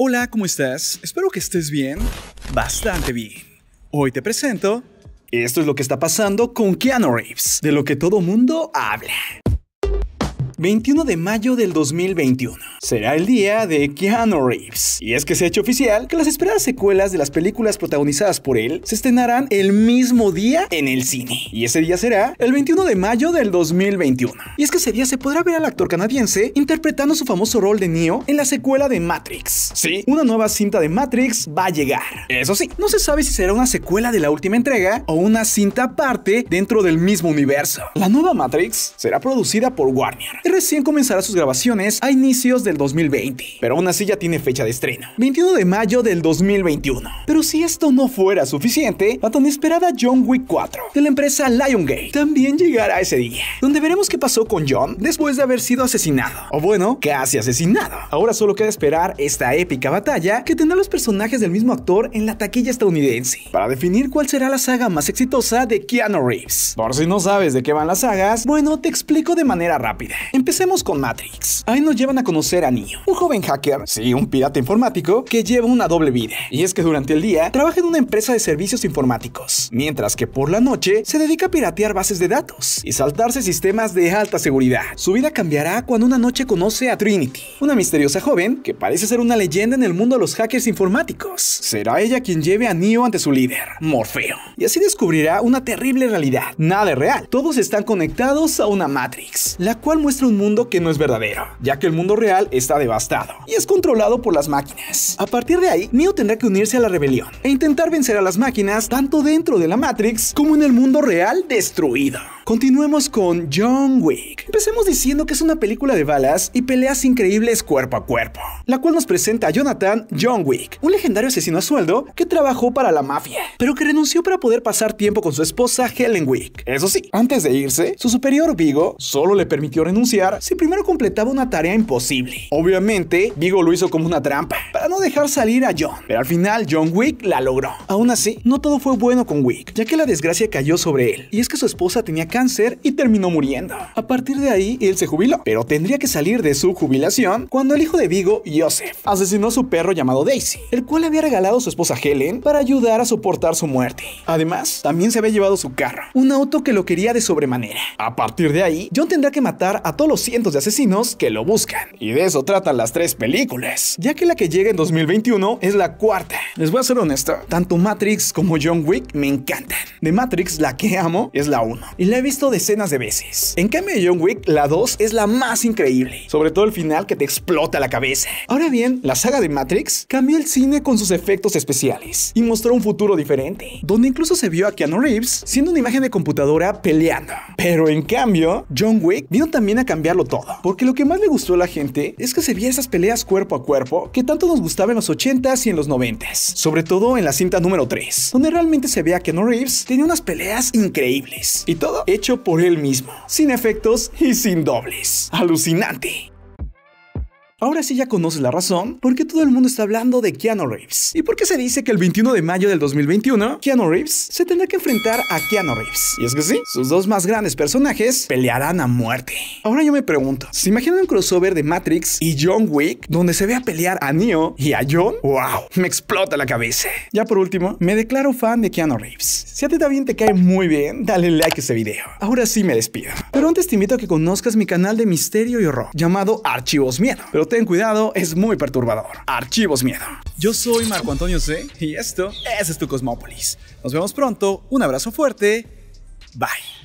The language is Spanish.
Hola, ¿cómo estás? Espero que estés bien, bastante bien. Hoy te presento... Esto es lo que está pasando con Keanu Reeves, de lo que todo mundo habla. 21 de mayo del 2021. Será el día de Keanu Reeves. Y es que se ha hecho oficial que las esperadas secuelas de las películas protagonizadas por él se estrenarán el mismo día en el cine. Y ese día será el 21 de mayo del 2021. Y es que ese día se podrá ver al actor canadiense interpretando su famoso rol de Neo en la secuela de Matrix. Sí, una nueva cinta de Matrix va a llegar. Eso sí, no se sabe si será una secuela de la última entrega o una cinta aparte dentro del mismo universo. La nueva Matrix será producida por Warner recién comenzará sus grabaciones a inicios del 2020, pero aún así ya tiene fecha de estreno, 21 de mayo del 2021. Pero si esto no fuera suficiente, la tan esperada John Wick 4 de la empresa Liongate también llegará ese día, donde veremos qué pasó con John después de haber sido asesinado, o bueno, casi asesinado. Ahora solo queda esperar esta épica batalla que tendrá los personajes del mismo actor en la taquilla estadounidense, para definir cuál será la saga más exitosa de Keanu Reeves. Por si no sabes de qué van las sagas, bueno, te explico de manera rápida. Empecemos con Matrix. Ahí nos llevan a conocer a Neo, un joven hacker, sí, un pirata informático, que lleva una doble vida. Y es que durante el día trabaja en una empresa de servicios informáticos, mientras que por la noche se dedica a piratear bases de datos y saltarse sistemas de alta seguridad. Su vida cambiará cuando una noche conoce a Trinity, una misteriosa joven que parece ser una leyenda en el mundo de los hackers informáticos. Será ella quien lleve a Neo ante su líder, Morfeo. Y así descubrirá una terrible realidad. Nada es real. Todos están conectados a una Matrix, la cual muestra un mundo que no es verdadero, ya que el mundo real está devastado y es controlado por las máquinas. A partir de ahí, Neo tendrá que unirse a la rebelión e intentar vencer a las máquinas tanto dentro de la Matrix como en el mundo real destruido. Continuemos con John Wick. Empecemos diciendo que es una película de balas y peleas increíbles cuerpo a cuerpo, la cual nos presenta a Jonathan John Wick, un legendario asesino a sueldo que trabajó para la mafia, pero que renunció para poder pasar tiempo con su esposa Helen Wick. Eso sí, antes de irse, su superior Vigo solo le permitió renunciar si primero completaba una tarea imposible. Obviamente, Vigo lo hizo como una trampa, para no dejar salir a John, pero al final John Wick la logró. Aún así, no todo fue bueno con Wick, ya que la desgracia cayó sobre él, y es que su esposa tenía que cáncer y terminó muriendo. A partir de ahí, él se jubiló, pero tendría que salir de su jubilación cuando el hijo de Vigo, Joseph, asesinó a su perro llamado Daisy, el cual había regalado a su esposa Helen para ayudar a soportar su muerte. Además, también se había llevado su carro, un auto que lo quería de sobremanera. A partir de ahí, John tendrá que matar a todos los cientos de asesinos que lo buscan. Y de eso tratan las tres películas, ya que la que llega en 2021 es la cuarta, les voy a ser honesto tanto Matrix como John Wick me encantan. De Matrix la que amo es la 1 y la he visto decenas de veces. En cambio de John Wick, la 2 es la más increíble, sobre todo el final que te explota la cabeza. Ahora bien, la saga de Matrix cambió el cine con sus efectos especiales y mostró un futuro diferente, donde incluso se vio a Keanu Reeves siendo una imagen de computadora peleando. Pero en cambio, John Wick vino también a cambiarlo todo, porque lo que más le gustó a la gente es que se vía esas peleas cuerpo a cuerpo que tanto nos gustaba en los 80s y en los 90s sobre todo en la cinta número 3, donde realmente se vea que No Reeves tiene unas peleas increíbles y todo hecho por él mismo, sin efectos y sin dobles. Alucinante. Ahora sí ya conoces la razón por qué todo el mundo está hablando de Keanu Reeves y por qué se dice que el 21 de mayo del 2021 Keanu Reeves se tendrá que enfrentar a Keanu Reeves. Y es que sí, sus dos más grandes personajes pelearán a muerte. Ahora yo me pregunto, ¿se imaginan un crossover de Matrix y John Wick donde se ve pelear a Neo y a John? ¡Wow! Me explota la cabeza. Ya por último, me declaro fan de Keanu Reeves. Si a ti también te cae muy bien, dale like a este video. Ahora sí me despido. Pero antes te invito a que conozcas mi canal de misterio y horror llamado Archivos Miedo ten cuidado, es muy perturbador. Archivos Miedo. Yo soy Marco Antonio C y esto es Tu Cosmópolis. Nos vemos pronto, un abrazo fuerte, bye.